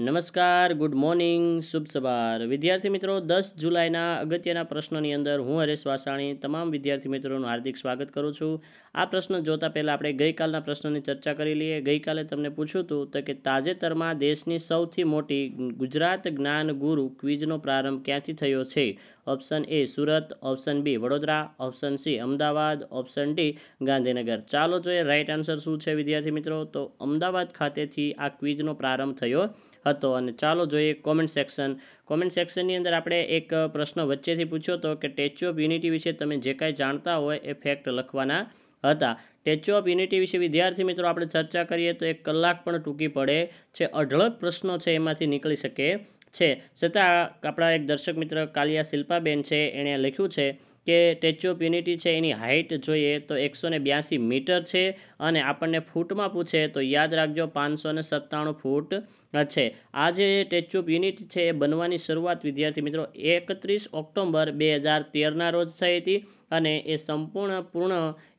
નમસ્કાર good morning શુભ સવાર વિદ્યાર્થી મિત્રો દસ જુલાઈના અગત્યના પ્રશ્નની અંદર હું હરેશ વાસાણી તમામ વિદ્યાર્થી મિત્રોનું હાર્દિક સ્વાગત કરું છું આ પ્રશ્ન જોતા પહેલાં આપણે ગઈકાલના પ્રશ્નની ચર્ચા કરી લઈએ ગઈકાલે તમને પૂછ્યું હતું તો કે તાજેતરમાં દેશની સૌથી મોટી ગુજરાત જ્ઞાન ગુરુ ક્વિઝનો પ્રારંભ ક્યાંથી થયો છે option A Surat option B Vadodara option C Ahmedabad option D Gandhinagar ચાલો જોઈએ રાઇટ આન્સર શું છે વિદ્યાર્થી મિત્રો તો અમદાવાદ ખાતેથી આ ક્વિઝનો પ્રારંભ થયો હતો અને ચાલો જોઈએ કોમેન્ટ સેક્શન કોમેન્ટ સેક્શનની અંદર આપણે એક પ્રશ્ન વચ્ચેથી પૂછ્યો હતો કે સ્ટેચ્યુ ઓફ યુનિટી વિશે તમે જે કાંઈ જાણતા હોય એ ફેક્ટ લખવાના હતા સ્ટેચ્યુ ઓફ યુનિટી વિશે વિદ્યાર્થી મિત્રો આપણે ચર્ચા કરીએ તો એક કલાક પણ ટૂંકી પડે છે અઢળક પ્રશ્નો છે એમાંથી નીકળી શકે છે છતાં આપણા એક દર્શક મિત્ર કાલિયા શિલ્પાબેન છે એણે લખ્યું છે કે સ્ટેચ્યુ ઓફ યુનિટી છે એની હાઇટ જોઈએ તો એકસો બ્યાસી મીટર છે અને આપણને ફૂટમાં પૂછે તો યાદ રાખજો પાંચસો ને સત્તાણું ફૂટ છે આ જે સ્ટેચ્યુ ઓફ યુનિટી છે એ બનવાની શરૂઆત વિદ્યાર્થી મિત્રો એકત્રીસ ઓક્ટોબર બે હજાર તેરના રોજ થઈ હતી અને એ સંપૂર્ણ પૂર્ણ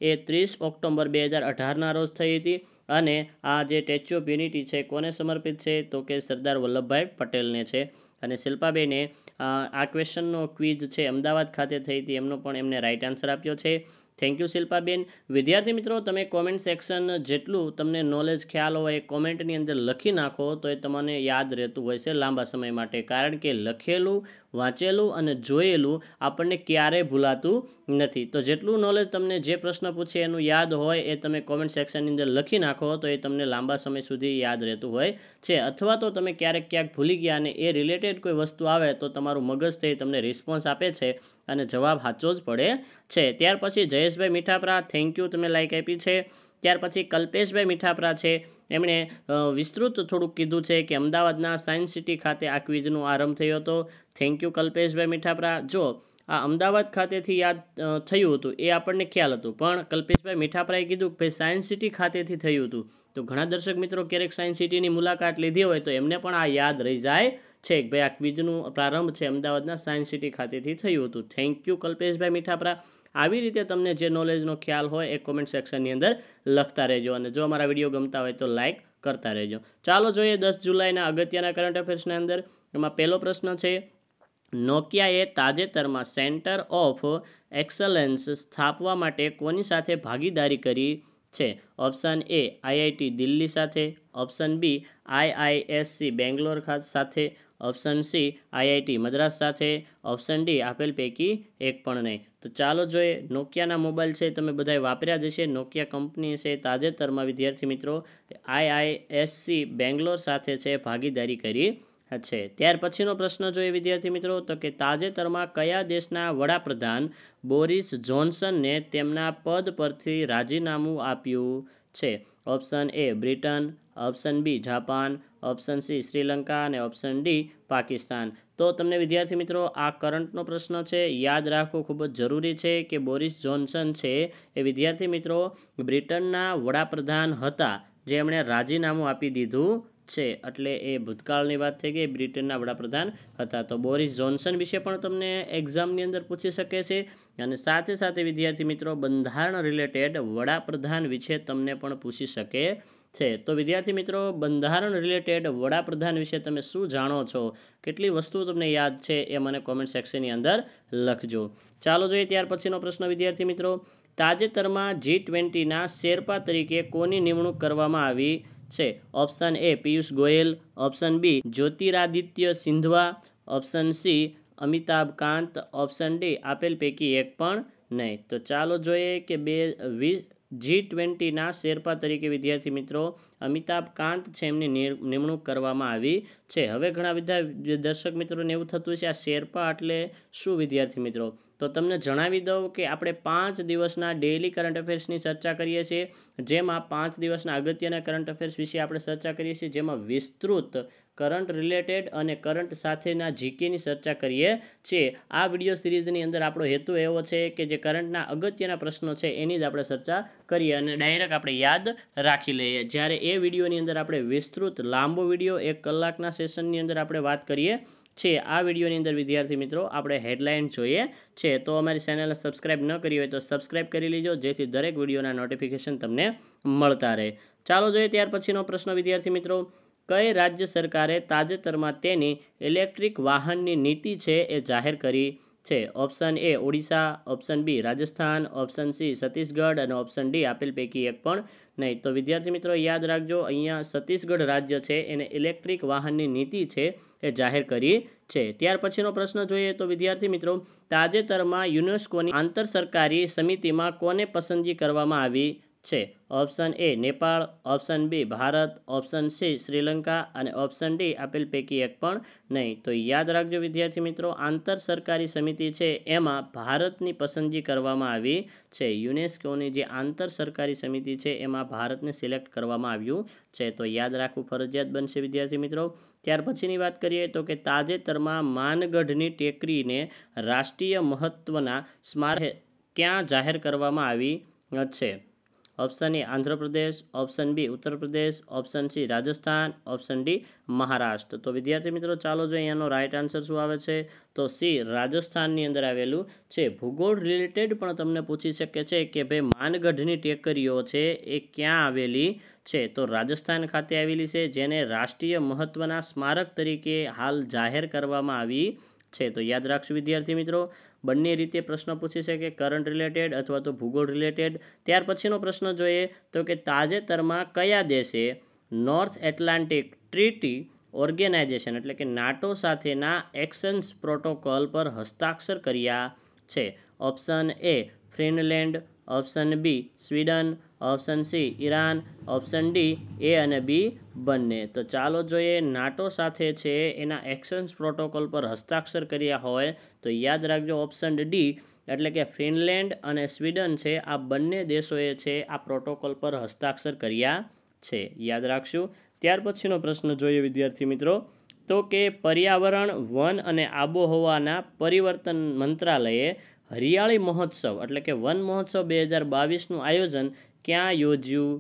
એ ત્રીસ ઓક્ટોબર બે હજાર અઢારના રોજ થઈ હતી અને આ જે સ્ટેચ્યુ ઓફ યુનિટી છે કોને સમર્પિત છે તો કે સરદાર વલ્લભભાઈ પટેલને છે અને શિલ્પાબેને આ ક્વેશ્ચનનો ક્વિઝ છે અમદાવાદ ખાતે થઈ હતી એમનો પણ એમને રાઇટ આન્સર આપ્યો છે થેન્ક યુ શિલ્પાબેન વિદ્યાર્થી મિત્રો તમે કોમેન્ટ સેક્શન જેટલું તમને નોલેજ ખ્યાલ હોય એ કોમેન્ટની અંદર લખી નાખો તો એ તમને યાદ રહેતું હોય છે લાંબા સમય માટે કારણ કે લખેલું વાંચેલું અને જોયેલું આપણને ક્યારેય ભૂલાતું નથી તો જેટલું નોલેજ તમને જે પ્રશ્ન પૂછે એનું યાદ હોય એ તમે કોમેન્ટ સેક્શનની અંદર લખી નાખો તો એ તમને લાંબા સમય સુધી યાદ રહેતું હોય છે અથવા તો તમે ક્યારેક ક્યાંક ભૂલી ગયા અને એ રિલેટેડ કોઈ વસ્તુ આવે તો તમારું મગજ તે તમને રિસ્પોન્સ આપે છે અને જવાબ સાચો જ પડે છે ત્યાર પછી જયેશભાઈ મીઠાપરા થેન્ક યુ તમે લાઇક આપી છે ત્યાર પછી કલ્પેશભાઈ મીઠાપરા છે એમણે વિસ્તૃત થોડુંક કીધું છે કે અમદાવાદના સાયન્સ સિટી ખાતે આ ક્વિઝનો આરંભ થયો હતો થેન્ક યુ કલ્પેશભાઈ મીઠાપરા જો આ અમદાવાદ ખાતેથી યાદ થયું હતું એ આપણને ખ્યાલ હતું પણ કલ્પેશભાઈ મીઠાપરાએ કીધું કે ભાઈ સાયન્સ સિટી ખાતેથી થયું હતું તો ઘણા દર્શક મિત્રો ક્યારેક સાયન્સ સિટીની મુલાકાત લીધી હોય તો એમને પણ આ યાદ રહી જાય છે કે ભાઈ આ ક્વિઝનો પ્રારંભ છે અમદાવાદના સાયન્સ સિટી ખાતેથી થયું હતું થેન્ક યુ કલ્પેશભાઈ મીઠાપરા આવી રીતે તમને જે નોલેજનો ખ્યાલ હોય એ કોમેન્ટ સેક્શનની અંદર લખતા રહેજો અને જો અમારા વિડીયો ગમતા હોય તો લાઇક કરતા રહેજો ચાલો જોઈએ દસ જુલાઈના અગત્યના કરંટ અફેર્સના અંદર એમાં પહેલો પ્રશ્ન છે નોકિયાએ તાજેતરમાં સેન્ટર ઓફ એક્સલન્સ સ્થાપવા માટે કોની સાથે ભાગીદારી કરી છે ઓપ્શન એ આઈઆઈટી દિલ્હી સાથે ઓપ્શન બી આઈઆઈએસસી બેંગ્લોર સાથે ઓપ્શન સી આઈઆઈટી મદ્રાસ સાથે ઓપ્શન ડી આપેલ પૈકી એક પણ નહીં તો ચાલો જોઈએ નોકિયાના મોબાઈલ છે તમે બધાએ વાપર્યા જ નોકિયા કંપની છે તાજેતરમાં વિદ્યાર્થી મિત્રો આઈઆઈએસસી બેંગ્લોર સાથે છે ભાગીદારી કરી છે ત્યાર પછીનો પ્રશ્ન જોઈએ વિદ્યાર્થી મિત્રો તો કે તાજેતરમાં કયા દેશના વડાપ્રધાન બોરિસ જોન્સનને તેમના પદ પરથી રાજીનામું આપ્યું છે option A Britain option B Japan option C Sri Lanka અને ઓપ્શન ડી પાકિસ્તાન તો તમને વિદ્યાર્થી મિત્રો આ કરંટનો પ્રશ્ન છે યાદ રાખવો ખૂબ જ જરૂરી છે કે બોરિસ જોન્સન છે એ વિદ્યાર્થી મિત્રો બ્રિટનના વડાપ્રધાન હતા જે એમણે રાજીનામું આપી દીધું છે એટલે એ ભૂતકાળની વાત થઈ ગઈ બ્રિટનના વડાપ્રધાન હતા તો બોરિસ જોન્સન વિશે પણ તમને એક્ઝામની અંદર પૂછી શકે છે અને સાથે સાથે વિદ્યાર્થી મિત્રો બંધારણ રિલેટેડ વડાપ્રધાન વિશે તમને પણ પૂછી શકે છે તો વિદ્યાર્થી મિત્રો બંધારણ રિલેટેડ વડાપ્રધાન વિશે તમે શું જાણો છો કેટલી વસ્તુઓ તમને યાદ છે એ મને કોમેન્ટ સેક્શનની અંદર લખજો ચાલો જોઈએ ત્યાર પછીનો પ્રશ્ન વિદ્યાર્થી મિત્રો તાજેતરમાં જી ટ્વેન્ટીના શેરપા તરીકે કોની નિમણૂક કરવામાં આવી છે option A Piyush Goyal option B Jyotiraditya Scindia option C Amitabh Kant option D આપેલ પૈકી એક પણ નહીં તો ચાલો જોઈએ કે બે વીસ જી ટ્વેન્ટીના શેરપા તરીકે વિદ્યાર્થી મિત્રો અમિતાભ કાંત છે એમની નિમણૂક કરવામાં આવી છે હવે ઘણા બધા દર્શક મિત્રોને એવું થતું છે આ શેરપા એટલે શું વિદ્યાર્થી મિત્રો તો તમને જણાવી દઉં કે આપણે પાંચ દિવસના ડેઈલી કરંટ અફેર્સની ચર્ચા કરીએ છીએ જેમાં પાંચ દિવસના અગત્યના કરંટ અફેર્સ વિશે આપણે ચર્ચા કરીએ છીએ જેમાં વિસ્તૃત કરંટ રિલેટેડ અને કરંટ સાથેના જીકેની ચર્ચા કરીએ છીએ આ વિડીયો સિરીઝની અંદર આપણો હેતુ એવો છે કે જે કરંટના અગત્યના પ્રશ્નો છે એની જ આપણે ચર્ચા કરીએ અને ડાયરેક્ટ આપણે યાદ રાખી લઈએ જ્યારે એ વિડીયોની અંદર આપણે વિસ્તૃત લાંબો વિડીયો એક કલાકના સેશનની અંદર આપણે વાત કરીએ છે આ વિડીયોની અંદર વિદ્યાર્થી મિત્રો આપણે હેડલાઇન જોઈએ છે તો અમારી ચેનલને સબસ્ક્રાઇબ ન કરી હોય તો સબસ્ક્રાઇબ કરી લેજો જેથી દરેક વિડીયોના નોટિફિકેશન તમને મળતા રહે ચાલો જોઈએ ત્યાર પછીનો પ્રશ્ન વિદ્યાર્થી મિત્રો કઈ રાજ્ય સરકારે તાજેતરમાં તેની ઇલેક્ટ્રિક વાહનની નીતિ છે એ જાહેર કરી છે option A Odisha option B Rajasthan option C Chhattisgarh અને ઓપ્શન ડી આપેલ પૈકી એક પણ નહીં તો વિદ્યાર્થી મિત્રો યાદ રાખજો અહીંયા છત્તીસગઢ રાજ્ય છે એને ઇલેક્ટ્રિક વાહનની નીતિ છે એ જાહેર કરી છે ત્યાર પછીનો પ્રશ્ન જોઈએ તો વિદ્યાર્થી મિત્રો તાજેતરમાં યુનેસ્કોની આંતર સરકારી સમિતિમાં કોને પસંદગી કરવામાં આવી છે option A Nepal option B Bharat option C Sri Lanka અને ઓપ્શન ડી આપેલ પૈકી એક પણ નહીં તો યાદ રાખજો વિદ્યાર્થી મિત્રો આંતર સરકારી સમિતિ છે એમાં ભારતની પસંદગી કરવામાં આવી છે યુનેસ્કોની જે આંતર સરકારી સમિતિ છે એમાં ભારતને સિલેક્ટ કરવામાં આવ્યું છે તો યાદ રાખવું ફરજિયાત બનશે વિદ્યાર્થી મિત્રો ત્યાર પછીની વાત કરીએ તો કે તાજેતરમાં માનગઢની ટેકરીને રાષ્ટ્રીય મહત્ત્વના સ્મારક ક્યાં જાહેર કરવામાં આવી છે option A Andhra Pradesh option B Uttar option C Rajasthan option D Maharashtra તો વિદ્યાર્થી મિત્રો ચાલો જોઈએ અહીંયાનો રાઇટ આન્સર શું આવે છે તો સી રાજસ્થાનની અંદર આવેલું છે ભૂગોળ રિલેટેડ પણ તમને પૂછી શકે છે કે ભાઈ માનગઢની ટેકરીઓ છે એ ક્યાં આવેલી છે તો રાજસ્થાન ખાતે આવેલી છે જેને રાષ્ટ્રીય મહત્ત્વના સ્મારક તરીકે હાલ જાહેર કરવામાં આવી છે તો યાદ રાખશું વિદ્યાર્થી મિત્રો બંને રીતે પ્રશ્ન પૂછી શકે કરંટ રિલેટેડ અથવા તો ભૂગોળ રિલેટેડ ત્યાર પછીનો પ્રશ્ન જોઈએ તો કે તાજેતરમાં કયા દેશે નોર્થ એટલાન્ટિક ટ્રીટી ઓર્ગેનાઇઝેશન એટલે કે નાટો સાથેના એક્શન્સ પ્રોટોકોલ પર હસ્તાક્ષર કર્યા છે option A Finland option B Sweden option C Iran option D A અને બી બંને તો ચાલો જોઈએ નાટો સાથે છે એના એક્સન્સ પ્રોટોકોલ પર હસ્તાક્ષર કર્યા હોય તો યાદ રાખજો ઓપ્શન ડી એટલે કે ફિનલેન્ડ અને સ્વીડન છે આ બંને દેશોએ છે આ પ્રોટોકોલ પર હસ્તાક્ષર કર્યા છે યાદ રાખશું ત્યાર પછીનો પ્રશ્ન જોઈએ વિદ્યાર્થી મિત્રો તો કે પર્યાવરણ વન અને આબોહવાના પરિવર્તન મંત્રાલયે હરિયાળી મહોત્સવ એટલે કે વન મહોત્સવ બે હજાર બાવીસનું આયોજન ક્યાં યોજ્યું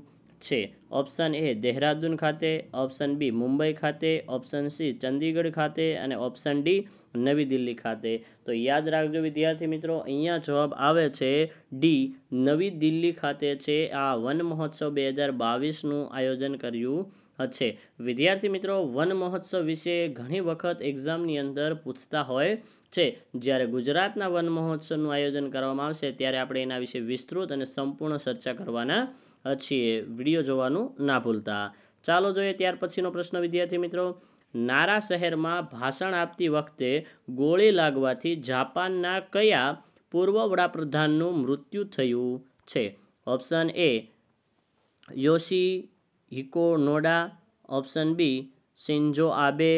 છે ઓપ્શન એ દેહરાદૂન ખાતે ઓપ્શન બી મુંબઈ ખાતે ઓપ્શન સી ચંદીગઢ ખાતે અને ઓપ્શન ડી નવી દિલ્હી ખાતે તો યાદ રાખજો વિદ્યાર્થી મિત્રો અહીંયા જવાબ આવે છે ડી નવી દિલ્હી ખાતે છે આ વન મહોત્સવ બે હજાર બાવીસનું આયોજન કર્યું છે વિદ્યાર્થી મિત્રો વન મહોત્સવ વિશે ઘણી વખત એક્ઝામની અંદર પૂછતા હોય છે જ્યારે ગુજરાતના વન મહોત્સવનું આયોજન કરવામાં આવશે ત્યારે આપણે એના વિશે વિસ્તૃત અને સંપૂર્ણ ચર્ચા કરવાના છીએ વિડીયો જોવાનું ના ભૂલતા ચાલો જોઈએ ત્યાર પછીનો પ્રશ્ન વિદ્યાર્થી મિત્રો નારા શહેરમાં ભાષણ આપતી વખતે ગોળી લાગવાથી જાપાનના કયા પૂર્વ વડાપ્રધાનનું મૃત્યુ થયું છે option A Yoshihiko Noda option B Shinzo Abe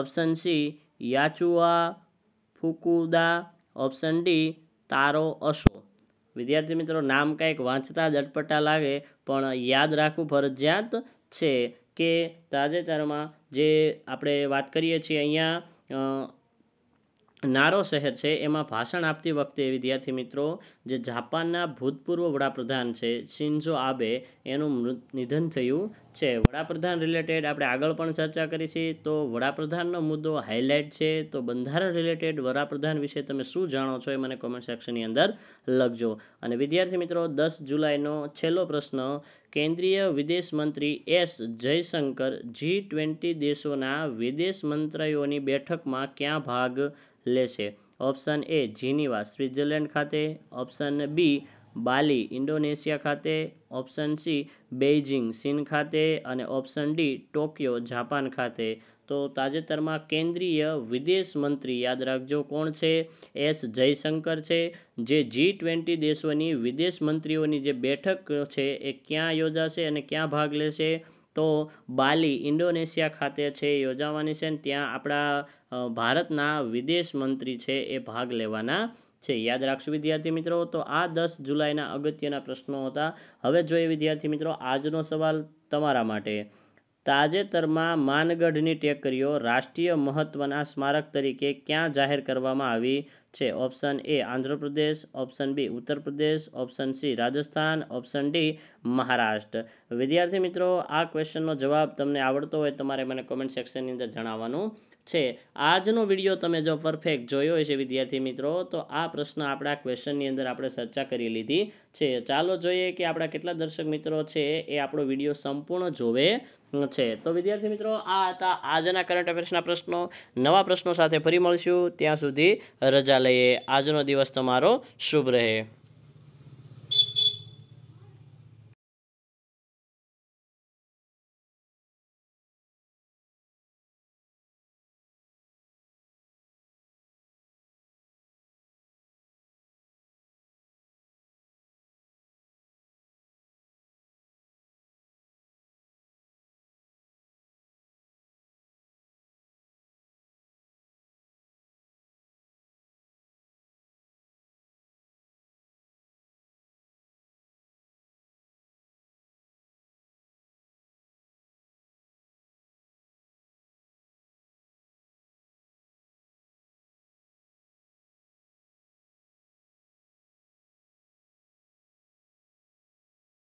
option C Yasuo Fukuda option D Taro Aso વિદ્યાર્થી મિત્રો નામ કાંઈક વાંચતા જટપટા લાગે પણ યાદ રાખવું ફરજિયાત છે કે તાજેતરમાં જે આપણે વાત કરીએ છીએ અહીંયા નારો શહેર છે એમાં ભાષણ આપતી વખતે વિદ્યાર્થી મિત્રો જે જાપાનના ભૂતપૂર્વ વડાપ્રધાન છે શિન્ઝો આબે એનું મૃત નિધન થયું છે વડાપ્રધાન રિલેટેડ આપણે આગળ પણ ચર્ચા કરી છે તો વડાપ્રધાનનો મુદ્દો હાઇલાઇટ છે તો બંધારણ રિલેટેડ વડાપ્રધાન વિશે તમે શું જાણો છો એ મને કોમેન્ટ સેક્શનની અંદર લખજો અને વિદ્યાર્થી મિત્રો દસ જુલાઈનો છેલ્લો પ્રશ્ન કેન્દ્રીય વિદેશ મંત્રી એસ જયશંકર જી ટ્વેન્ટી દેશોના વિદેશ મંત્રીઓની બેઠકમાં ક્યાં ભાગ લેશે ઓપ્શન એ જીનીવા સ્વિટ્ઝરલેન્ડ ખાતે ઓપ્શન બી બાલી ઇન્ડોનેશિયા ખાતે ઓપ્શન સી બેઇજિંગ ચીન ખાતે અને ઓપ્શન ડી ટોક્યો જાપાન ખાતે તો તાજેતરમાં કેન્દ્રીય વિદેશ મંત્રી યાદ રાખજો કોણ છે એસ જયશંકર છે જે જી ટ્વેન્ટી દેશોની વિદેશ મંત્રીઓની જે બેઠક છે એ ક્યાં યોજાશે અને ક્યાં ભાગ લેશે તો બાલી ઇન્ડોનેશિયા ખાતે છે યોજાવાની છે ને ત્યાં આપણા ભારતના વિદેશ મંત્રી છે એ ભાગ લેવાના છે યાદ રાખશો વિદ્યાર્થી મિત્રો તો આ દસ જુલાઈના અગત્યના પ્રશ્નો હતા હવે જોઈએ વિદ્યાર્થી મિત્રો આજનો સવાલ તમારા માટે તાજેતરમાં માનગઢની ટેકરીઓ રાષ્ટ્રીય મહત્ત્વના સ્મારક તરીકે ક્યાં જાહેર કરવામાં આવી છે option A Andhra Pradesh option B Uttar Pradesh option C Rajasthan option D Maharashtra વિદ્યાર્થી મિત્રો આ ક્વેશ્ચનનો જવાબ તમને આવડતો હોય તમારે મને કોમેન્ટ સેક્શનની અંદર જણાવવાનું છે આજનો વિડીયો તમે જો પરફેક્ટ જોયો હશે વિદ્યાર્થી મિત્રો તો આ પ્રશ્ન આપણા ક્વેશ્ચનની અંદર આપણે ચર્ચા કરી લીધી છે ચાલો જોઈએ કે આપણા કેટલા દર્શક મિત્રો છે એ આપણો વિડીયો સંપૂર્ણ જોવે છે તો વિદ્યાર્થી મિત્રો આ હતા આજના કરંટ અફેર્સના પ્રશ્નો નવા પ્રશ્નો સાથે ફરી મળીશું ત્યાં સુધી રજા લઈએ આજનો દિવસ તમારો શુભ રહે